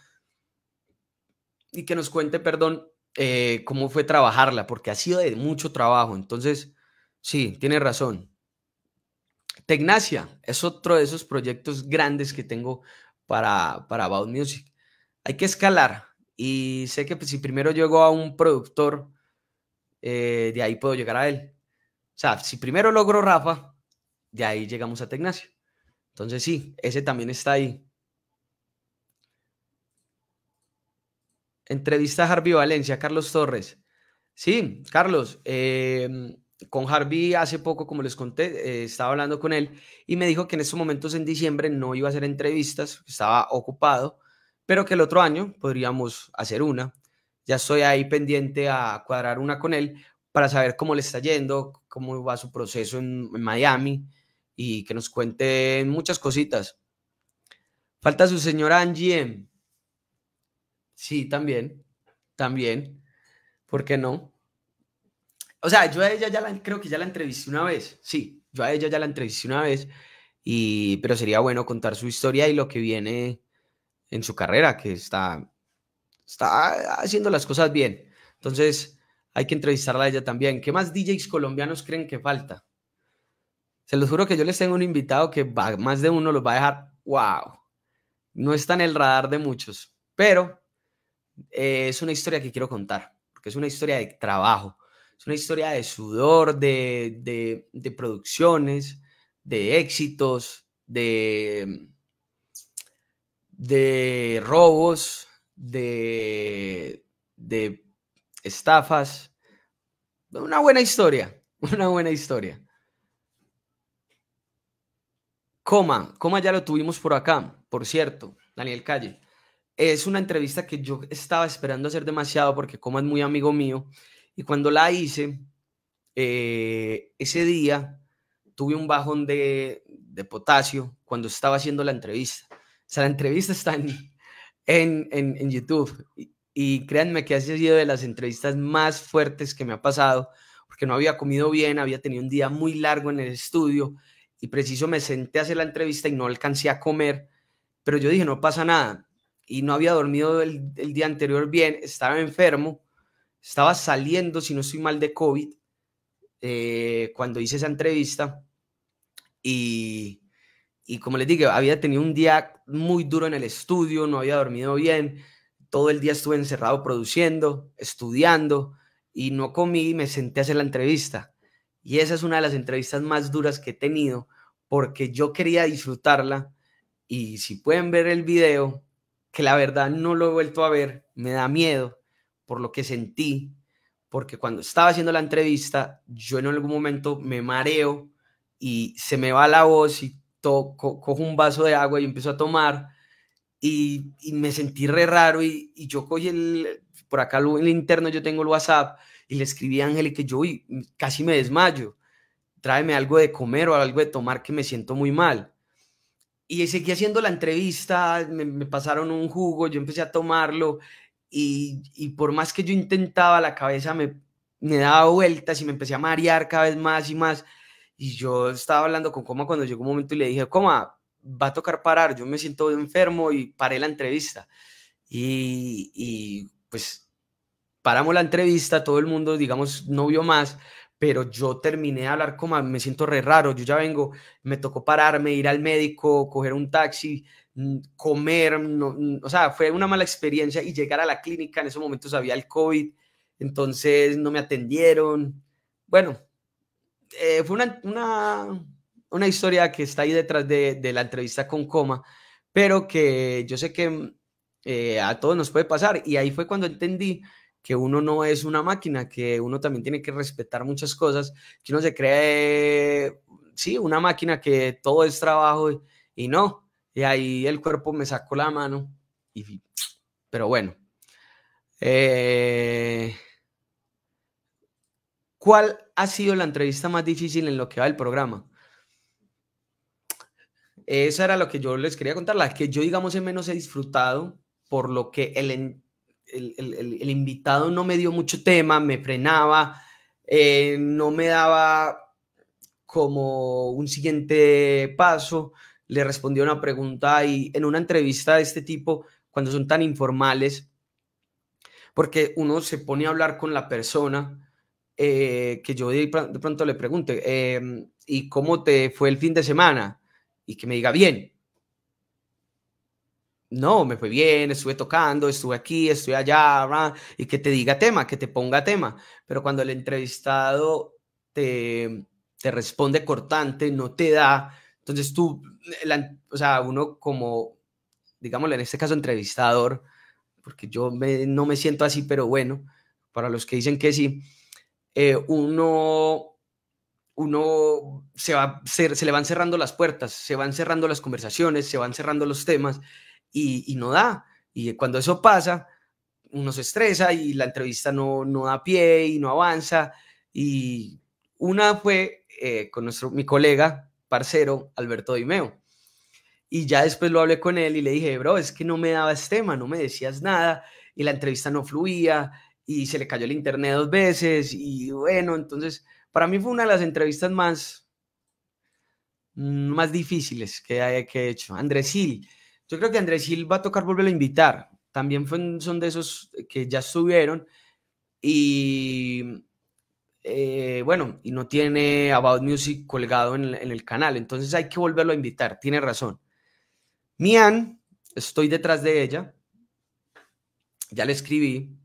y que nos cuente, perdón, eh, cómo fue trabajarla, porque ha sido de mucho trabajo. Entonces, sí, tiene razón. Tecnacia es otro de esos proyectos grandes que tengo para, para About Music. Hay que escalar y sé que pues, si primero llego a un productor, eh, de ahí puedo llegar a él. O sea, si primero logro Rafa, de ahí llegamos a Tecnacia. Entonces sí, ese también está ahí. Entrevista a Harvey Valencia, Carlos Torres. Sí, Carlos, em, con Harvey hace poco, como les conté, eh, estaba hablando con él y me dijo que en estos momentos en diciembre no iba a hacer entrevistas, estaba ocupado, pero que el otro año podríamos hacer una. Ya estoy ahí pendiente a cuadrar una con él para saber cómo le está yendo, cómo va su proceso en, Miami y que nos cuente muchas cositas. Falta su señora Angie. Sí, también, también. ¿Por qué no? O sea, yo a ella ya la, creo que ya la entrevisté una vez, sí, yo a ella ya la entrevisté una vez, pero sería bueno contar su historia y lo que viene en su carrera, que está, está haciendo las cosas bien. Entonces, hay que entrevistarla a ella también. ¿Qué más DJs colombianos creen que falta? Se los juro que yo les tengo un invitado que más de uno los va a dejar, wow, no está en el radar de muchos, pero eh, es una historia que quiero contar, porque es una historia de trabajo es una historia de sudor, de, producciones, de éxitos, de, de robos, de, de estafas. Una buena historia, una buena historia. Coma, Coma ya lo tuvimos por acá, por cierto, Daniel Calle. Es una entrevista que yo estaba esperando hacer demasiado porque Coma es muy amigo mío y cuando la hice, eh, ese día tuve un bajón de, potasio cuando estaba haciendo la entrevista. O sea, la entrevista está en, YouTube. Y, créanme que ha sido de las entrevistas más fuertes que me ha pasado, porque no había comido bien, había tenido un día muy largo en el estudio y preciso me senté a hacer la entrevista y no alcancé a comer, pero yo dije, no pasa nada. Y no había dormido el día anterior bien, estaba enfermo estaba saliendo, si no estoy mal, de COVID eh, cuando hice esa entrevista y, y como les dije, había tenido un día muy duro en el estudio, no había dormido bien, todo el día estuve encerrado produciendo, estudiando y no comí y me senté a hacer la entrevista. Y esa es una de las entrevistas más duras que he tenido porque yo quería disfrutarla y si pueden ver el video, que la verdad no lo he vuelto a ver, me da miedo, por lo que sentí, porque cuando estaba haciendo la entrevista, yo en algún momento me mareo y se me va la voz y toco, cojo un vaso de agua y empiezo a tomar y, me sentí re raro y, yo cogí el, por acá en el interno yo tengo el WhatsApp y le escribí a Ángel y que yo casi me desmayo, tráeme algo de comer o algo de tomar que me siento muy mal. Y seguí haciendo la entrevista, me pasaron un jugo, yo empecé a tomarlo y, y, por más que yo intentaba, la cabeza me, me daba vueltas y me empecé a marear cada vez más y más. Y yo estaba hablando con Coma cuando llegó un momento y le dije, Coma, va a tocar parar, yo me siento enfermo y paré la entrevista. Y, y pues paramos la entrevista, todo el mundo, digamos, no vio más, pero yo terminé de hablar coma me siento re raro, yo ya vengo, me tocó pararme, ir al médico, coger un taxi, Mm, comer, mm, o sea, fue una mala experiencia y llegar a la clínica, en esos momentos había el COVID, entonces no me atendieron. Bueno, eh, fue una, una, historia que está ahí detrás de, la entrevista con Coma, pero que yo sé que eh, a todos nos puede pasar y ahí fue cuando entendí que uno no es una máquina, que uno también tiene que respetar muchas cosas, que uno se cree, sí, una máquina que todo es trabajo y no, y ahí el cuerpo me sacó la mano. Y, pero bueno. Eh, ¿Cuál ha sido la entrevista más difícil en lo que va el programa? Esa era lo que yo les quería contar, la que yo, digamos, en menos he disfrutado, por lo que el, el, invitado no me dio mucho tema, me frenaba, eh, no me daba como un siguiente paso le respondió una pregunta y en una entrevista de este tipo, cuando son tan informales, porque uno se pone a hablar con la persona, eh, que yo de, pronto le pregunte, em, ¿y cómo te fue el fin de semana? Y que me diga, bien. No, me fue bien, estuve tocando, estuve aquí, estuve allá, y que te diga tema, que te ponga tema. Pero cuando el entrevistado te responde cortante, no te da entonces tú, o sea, uno como, digámoslo en este caso, entrevistador, porque yo no me siento así, pero bueno, para los que dicen que sí, eh, uno, uno se, va, se, le van cerrando las puertas, se van cerrando las conversaciones, se van cerrando los temas y, y no da. Y cuando eso pasa, uno se estresa y la entrevista no, no da pie y no avanza. Y una fue eh, con nuestro, mi colega parcero Alberto Dimeo. Y ya después lo hablé con él y le dije, bro, es que no me dabas tema, no me decías nada y la entrevista no fluía y se le cayó el internet dos veces y bueno, entonces para mí fue una de las entrevistas más, mm, más difíciles que, haya, que he hecho. Andrés Gil, yo creo que Andrés Hill va a tocar volverlo a invitar. También fue, son de esos que ya estuvieron, y eh, bueno, y no tiene About Music colgado en, el canal, entonces hay que volverlo a invitar, tiene razón. Mian, estoy detrás de ella, ya le escribí,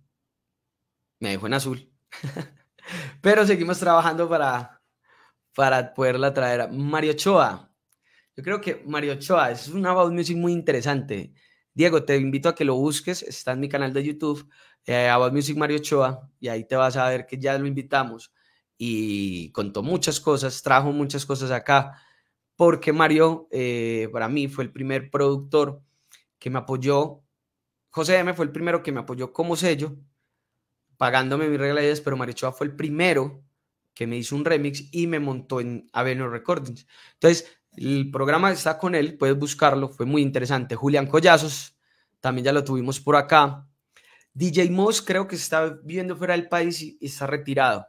me dejó en azul, pero seguimos trabajando para, para poderla traer. Mario Choa, yo creo que Mario Choa es un About Music muy interesante. Diego, te invito a que lo busques, está en mi canal de YouTube eh, a Music Mario Ochoa y ahí te vas a ver que ya lo invitamos y contó muchas cosas, trajo muchas cosas acá, porque Mario eh, para mí fue el primer productor que me apoyó, José M fue el primero que me apoyó como sello, pagándome mis regalías, pero Mario Ochoa fue el primero que me hizo un remix y me montó en Avenue Recordings. Entonces, el programa está con él, puedes buscarlo, fue muy interesante. Julián Collazos, también ya lo tuvimos por acá. DJ Moss creo que se está viviendo fuera del país y, está retirado.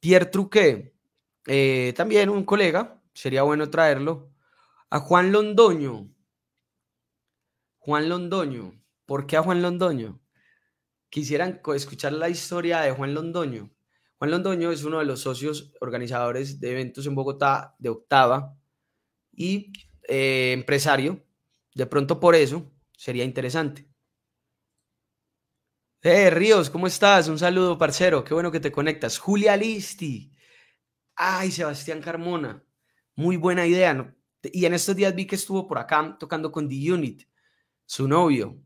Pierre Truquet, eh, también un colega, sería bueno traerlo. A Juan Londoño. Juan Londoño. ¿Por qué a Juan Londoño? Quisieran escuchar la historia de Juan Londoño. Juan Londoño es uno de los socios organizadores de eventos en Bogotá de Octava y eh, empresario. De pronto por eso sería interesante. Eh, Ríos, ¿cómo estás? Un saludo, parcero. Qué bueno que te conectas. Julia Listi. Ay, Sebastián Carmona. Muy buena idea. Y en estos días vi que estuvo por acá tocando con The Unit, su novio.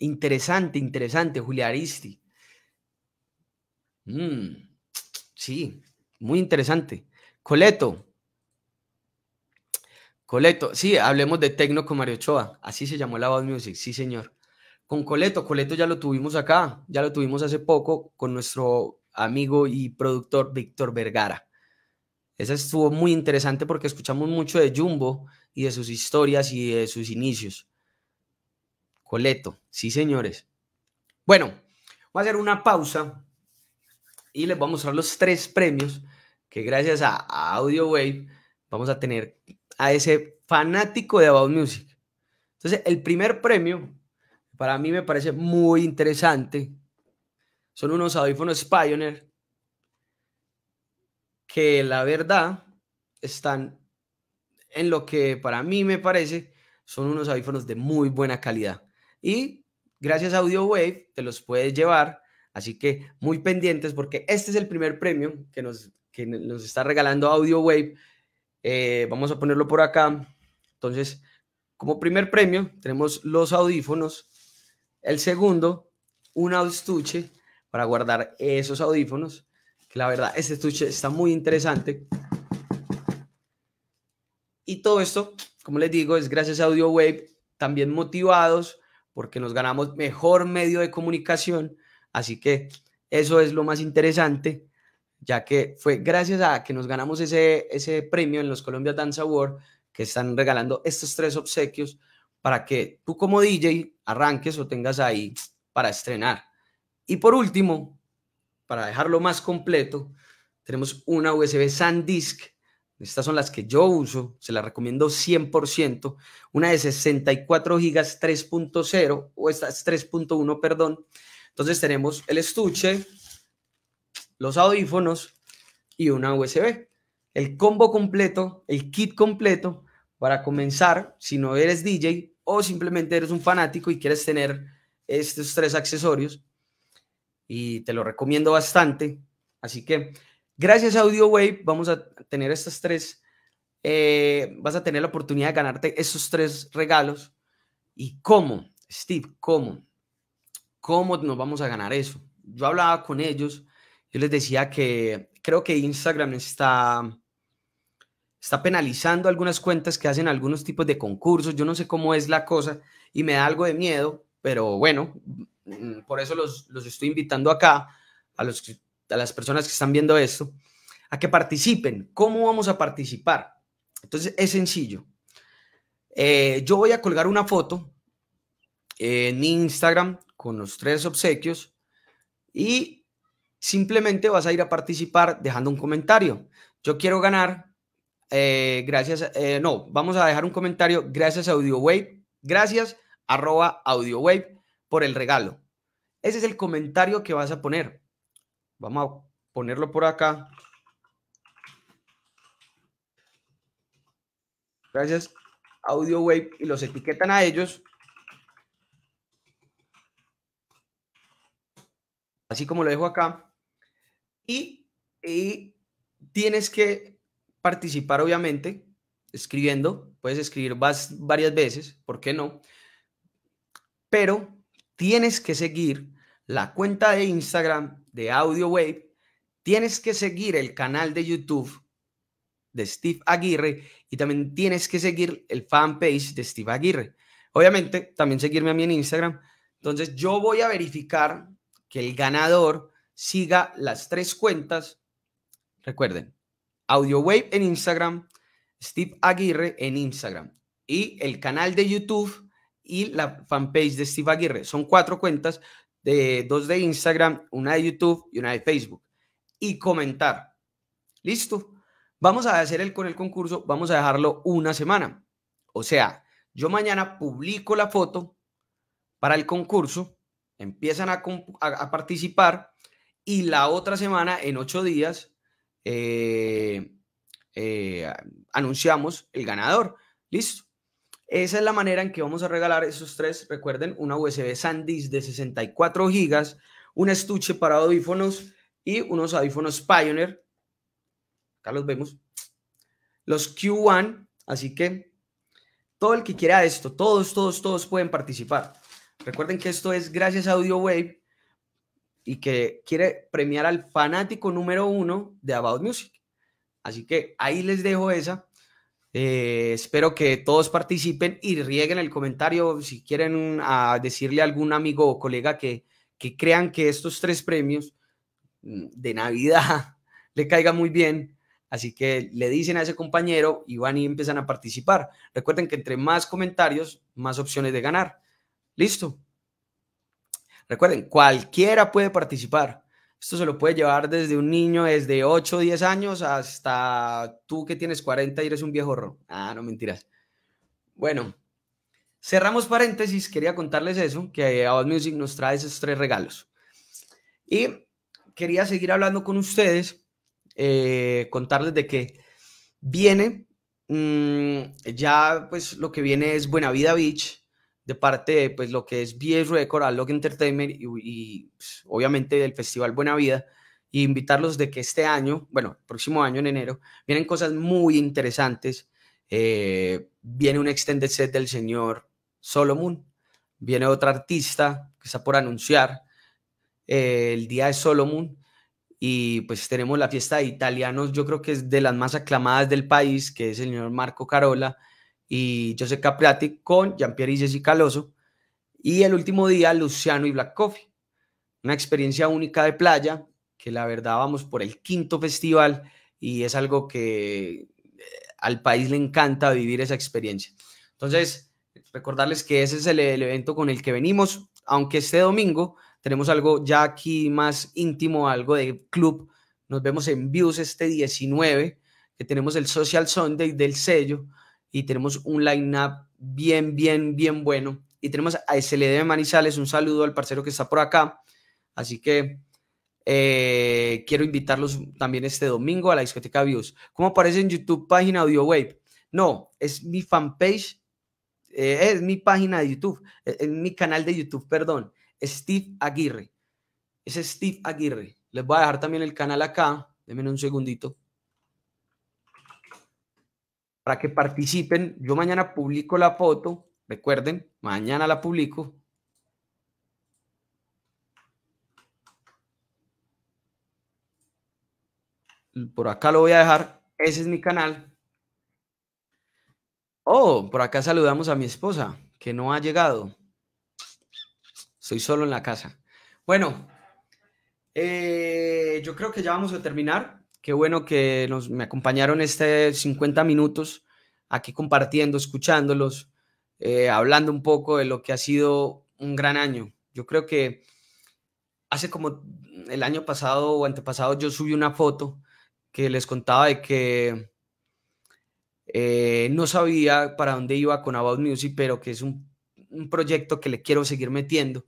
Interesante, interesante, Julia Listi. Mm, sí, muy interesante. Coleto. Coleto, sí, hablemos de Tecno con Mario Ochoa. Así se llamó la voz Music, sí, señor con Coleto. Coleto ya lo tuvimos acá, ya lo tuvimos hace poco con nuestro amigo y productor Víctor Vergara. Esa estuvo muy interesante porque escuchamos mucho de Jumbo y de sus historias y de sus inicios. Coleto, sí señores. Bueno, voy a hacer una pausa y les voy a mostrar los tres premios que gracias a, a Audio Wave vamos a tener a ese fanático de About Music. Entonces, el primer premio para mí me parece muy interesante. Son unos audífonos Pioneer que la verdad están en lo que para mí me parece son unos audífonos de muy buena calidad. Y gracias a Audio Wave te los puedes llevar. Así que muy pendientes porque este es el primer premio que nos, nos está regalando Audio Wave. Eh, vamos a ponerlo por acá. Entonces, como primer premio tenemos los audífonos el segundo, un estuche para guardar esos audífonos, que la verdad, este estuche está muy interesante. Y todo esto, como les digo, es gracias a AudioWave, también motivados porque nos ganamos mejor medio de comunicación. Así que eso es lo más interesante, ya que fue gracias a que nos ganamos ese, ese premio en los Colombia Dance Award que están regalando estos tres obsequios para que tú como DJ arranques o tengas ahí para estrenar. Y por último, para dejarlo más completo, tenemos una USB SanDisk. Estas son las que yo uso, se las recomiendo 100%. Una de 64 GB 3.0 o estas 3.1, perdón. Entonces tenemos el estuche, los audífonos y una USB. El combo completo, el kit completo para comenzar, si no eres DJ, o simplemente eres un fanático y quieres tener estos tres accesorios. Y te lo recomiendo bastante. Así que gracias a Audio Wave vamos a tener estas tres, eh, vas a tener la oportunidad de ganarte esos tres regalos. ¿Y cómo, Steve? ¿Cómo? ¿Cómo nos vamos a ganar eso? Yo hablaba con ellos, yo les decía que creo que Instagram está está penalizando algunas cuentas que hacen algunos tipos de concursos, yo no sé cómo es la cosa y me da algo de miedo, pero bueno, mm, por eso los, estoy invitando acá, a, los, las personas que están viendo esto, a que participen. ¿Cómo vamos a participar? Entonces es sencillo. Eh, yo voy a colgar una foto en Instagram con los tres obsequios y simplemente vas a ir a participar dejando un comentario. Yo quiero ganar eh, gracias, eh, no, vamos a dejar un comentario, gracias AudioWave, gracias arroba AudioWave por el regalo. Ese es el comentario que vas a poner. Vamos a ponerlo por acá. Gracias AudioWave y los etiquetan a ellos. Así como lo dejo acá. y tienes que participar, obviamente, escribiendo, puedes escribir varias veces, ¿por qué no? Pero tienes que seguir la cuenta de Instagram de Audio Wave tienes que seguir el canal de YouTube de Steve Aguirre y también tienes que seguir el fanpage de Steve Aguirre. Obviamente, también seguirme a mí en Instagram. Entonces, yo voy a verificar que el ganador siga las tres cuentas. Recuerden, Wave en Instagram, Steve Aguirre en Instagram y el canal de YouTube y la fanpage de Steve Aguirre. Son cuatro cuentas, de, dos de Instagram, una de YouTube y una de Facebook. Y comentar. Listo. Vamos a hacer el, con el concurso, vamos a dejarlo una semana. O sea, yo mañana publico la foto para el concurso, empiezan a, a participar y la otra semana, en ocho días, eh, eh, anunciamos el ganador. Listo. Esa es la manera en que vamos a regalar esos tres. Recuerden, una USB SanDisk de 64 GB, un estuche para audífonos y unos audífonos Pioneer. Acá los vemos. Los Q1. Así que todo el que quiera esto, todos, todos, todos pueden participar. Recuerden que esto es gracias a Wave y que quiere premiar al fanático número uno de About Music. Así que ahí les dejo esa. Eh, espero que todos participen y rieguen el comentario si quieren mm, decirle a algún amigo o colega que, que crean que estos tres premios mm, de Navidad le caigan muy bien. Así que le dicen a ese compañero y van y empiezan a participar. Recuerden que entre más comentarios, más opciones de ganar. Listo. Recuerden, cualquiera puede participar. Esto se lo puede llevar desde un niño, desde 8, o 10 años, hasta tú que tienes 40 y eres un viejorro. Ah, no mentiras. Bueno, cerramos paréntesis. Quería contarles eso, que About Music nos trae esos tres regalos. Y quería seguir hablando con ustedes, eh, contarles de que viene, mm, ya pues lo que viene es Buena Vida Beach, de parte de pues, lo que es BS Record, Alog Entertainment y, pues, obviamente del Festival Buena Vida y invitarlos de que este año, bueno, próximo año en enero, vienen cosas muy interesantes. Eh, viene un extended set del señor Solomon, viene otra artista que está por anunciar eh, el día de Solomon y pues tenemos la fiesta de italianos, yo creo que es de las más aclamadas del país, que es el señor Marco Carola y José Capriati con Jean-Pierre y Jessica Loso. Y el último día, Luciano y Black Coffee. Una experiencia única de playa, que la verdad vamos por el quinto festival y es algo que eh, al país le encanta vivir esa experiencia. Entonces, recordarles que ese es el, evento con el que venimos, aunque este domingo tenemos algo ya aquí más íntimo, algo de club. Nos vemos en Views este 19, que tenemos el Social Sunday del sello y tenemos un line-up bien, bien, bien bueno. Y tenemos a SLD Manizales, un saludo al parcero que está por acá. Así que eh, quiero invitarlos también este domingo a la discoteca Views. ¿Cómo aparece en YouTube página Audio Wave? No, es mi fanpage, eh, es mi página de YouTube, eh, es, mi canal de YouTube, perdón. Steve Aguirre. Es Steve Aguirre. Les voy a dejar también el canal acá. Denme un segundito para que participen. Yo mañana publico la foto, recuerden, mañana la publico. Por acá lo voy a dejar, ese es mi canal. Oh, por acá saludamos a mi esposa, que no ha llegado. Estoy solo en la casa. Bueno, eh, yo creo que ya vamos a terminar. Qué bueno que nos, me acompañaron este 50 minutos aquí compartiendo, escuchándolos, eh, hablando un poco de lo que ha sido un gran año. Yo creo que hace como el año pasado o antepasado yo subí una foto que les contaba de que eh, no sabía para dónde iba con About Music, pero que es un, un proyecto que le quiero seguir metiendo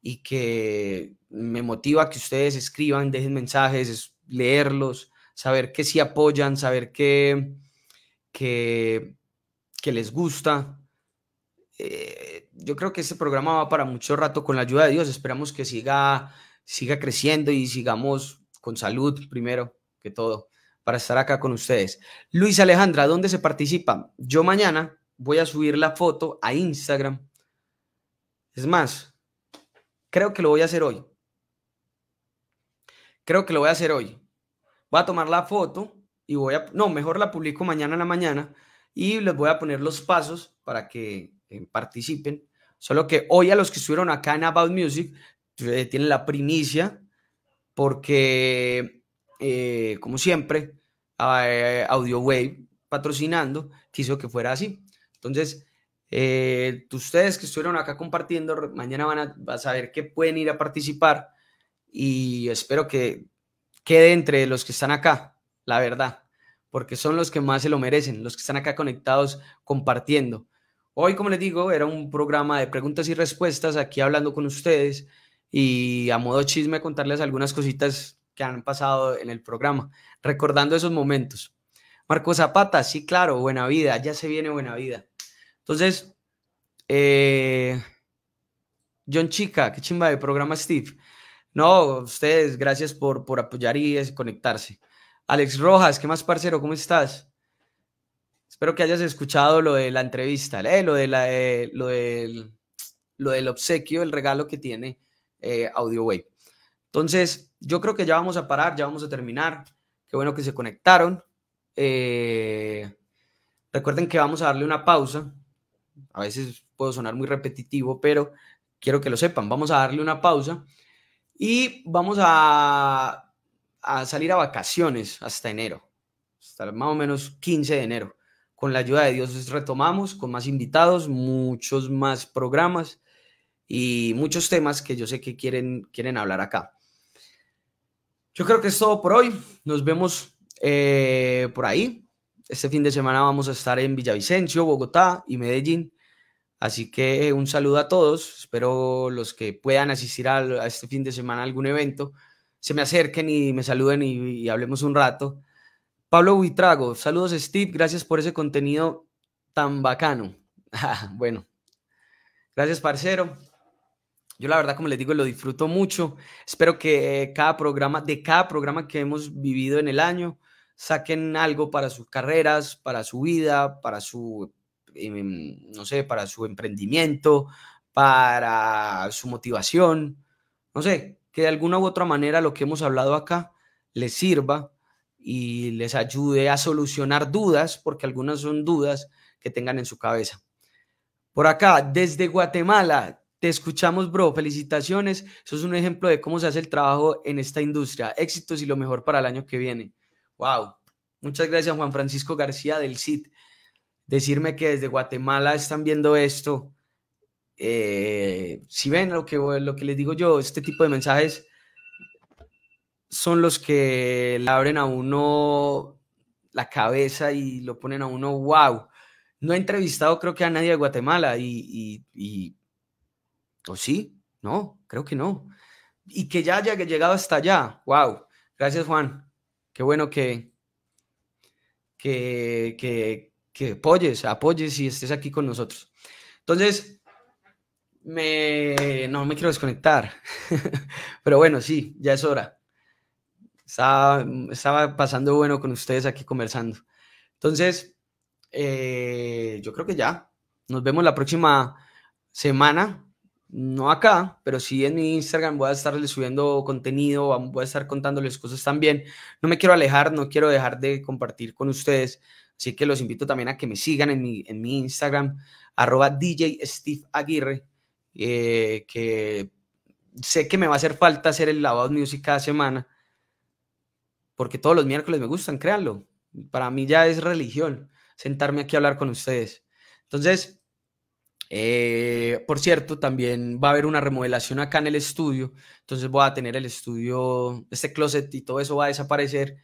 y que me motiva que ustedes escriban, dejen mensajes, leerlos, saber que sí apoyan, saber que, que, les gusta. Eh, yo creo que este programa va para mucho rato con la ayuda de Dios. Esperamos que siga, siga creciendo y sigamos con salud primero que todo para estar acá con ustedes. Luis Alejandra, ¿dónde se participa? Yo mañana voy a subir la foto a Instagram. Es más, creo que lo voy a hacer hoy. Creo que lo voy a hacer hoy. Voy a tomar la foto y voy a, no, mejor la publico mañana en la mañana y les voy a poner los pasos para que participen. Solo que hoy a los que estuvieron acá en About Music eh, tienen la primicia porque, eh, como siempre, eh, Audio Wave patrocinando quiso que fuera así. Entonces, ustedes que estuvieron acá compartiendo, mañana van a, van a, saber que pueden ir a participar y espero que quede entre los que están acá, la verdad, porque son los que más se lo merecen, los que están acá conectados compartiendo. Hoy, como les digo, era un programa de preguntas y respuestas aquí hablando con ustedes y a modo chisme contarles algunas cositas que han pasado en el programa, recordando esos momentos. Marco Zapata, sí, claro, buena vida, ya se viene buena vida. Entonces, eh, John Chica, qué chimba de programa Steve. No, ustedes, gracias por, apoyar y conectarse. Alex Rojas, ¿qué más, parcero? ¿Cómo estás? Espero que hayas escuchado lo de la entrevista, ¿eh? lo, de la, eh, lo, del, lo del obsequio, el regalo que tiene Audio eh, AudioWave. Entonces, yo creo que ya vamos a parar, ya vamos a terminar. Qué bueno que se conectaron. recuerden que vamos a darle una pausa. A veces puedo sonar muy repetitivo, pero quiero que lo sepan. Vamos a darle una pausa. Y vamos a, salir a vacaciones hasta enero, hasta más o menos 15 de enero. Con la ayuda de Dios retomamos con más invitados, muchos más programas y muchos temas que yo sé que quieren, quieren hablar acá. Yo creo que es todo por hoy. Nos vemos eh, por ahí. Este fin de semana vamos a estar en Villavicencio, Bogotá y Medellín. Así que un saludo a todos, espero los que puedan asistir a, este fin de semana a algún evento, se me acerquen y me saluden y, hablemos un rato. Pablo Buitrago, saludos Steve, gracias por ese contenido tan bacano. Ah, bueno, gracias parcero. Yo la verdad, como les digo, lo disfruto mucho. Espero que cada programa, de cada programa que hemos vivido en el año, saquen algo para sus carreras, para su vida, para su Em, no sé, para su emprendimiento, para su motivación, no sé, que de alguna u otra manera lo que hemos hablado acá les sirva y les ayude a solucionar dudas, porque algunas son dudas que tengan en su cabeza. Por acá, desde Guatemala, te escuchamos, bro. Felicitaciones. Eso es un ejemplo de cómo se hace el trabajo en esta industria. Éxitos y lo mejor para el año que viene. Wow. Muchas gracias, Juan Francisco García del CIT decirme que desde Guatemala están viendo esto. Eh, si ven lo que, lo que les digo yo, este tipo de mensajes son los que le abren a uno la cabeza y lo ponen a uno, wow. No he entrevistado creo que a nadie de Guatemala y, ¿o pues sí? No, creo que no. Y que ya haya llegado hasta allá, wow. Gracias Juan, qué bueno que, que, que, que apoyes, apoyes y estés aquí con nosotros. Entonces, me, no me quiero desconectar, pero bueno, sí, ya es hora. Estaba, pasando bueno con ustedes aquí conversando. Entonces, eh, yo creo que ya. Nos vemos la próxima semana. No acá, pero sí en mi Instagram voy a estarles subiendo contenido, voy a estar contándoles cosas también. No me quiero alejar, no quiero dejar de compartir con ustedes. Así que los invito también a que me sigan en mi, Instagram, arroba DJ Steve Aguirre, eh, que sé que me va a hacer falta hacer el lavado music cada semana, porque todos los miércoles me gustan, créanlo. Para mí ya es religión sentarme aquí a hablar con ustedes. Entonces, eh, por cierto, también va a haber una remodelación acá en el estudio, entonces voy a tener el estudio, este closet y todo eso va a desaparecer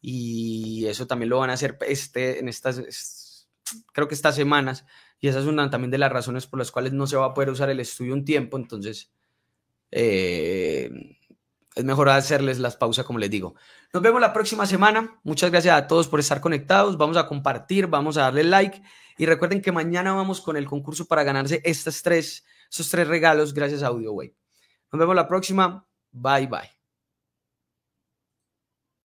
y eso también lo van a hacer este, en estas, creo que estas semanas, y esa es una también de las razones por las cuales no se va a poder usar el estudio un tiempo, entonces eh, es mejor hacerles las pausas, como les digo. Nos vemos la próxima semana, muchas gracias a todos por estar conectados, vamos a compartir, vamos a darle like, y recuerden que mañana vamos con el concurso para ganarse estas tres, estos tres regalos gracias a AudioWay. Nos vemos la próxima, bye bye.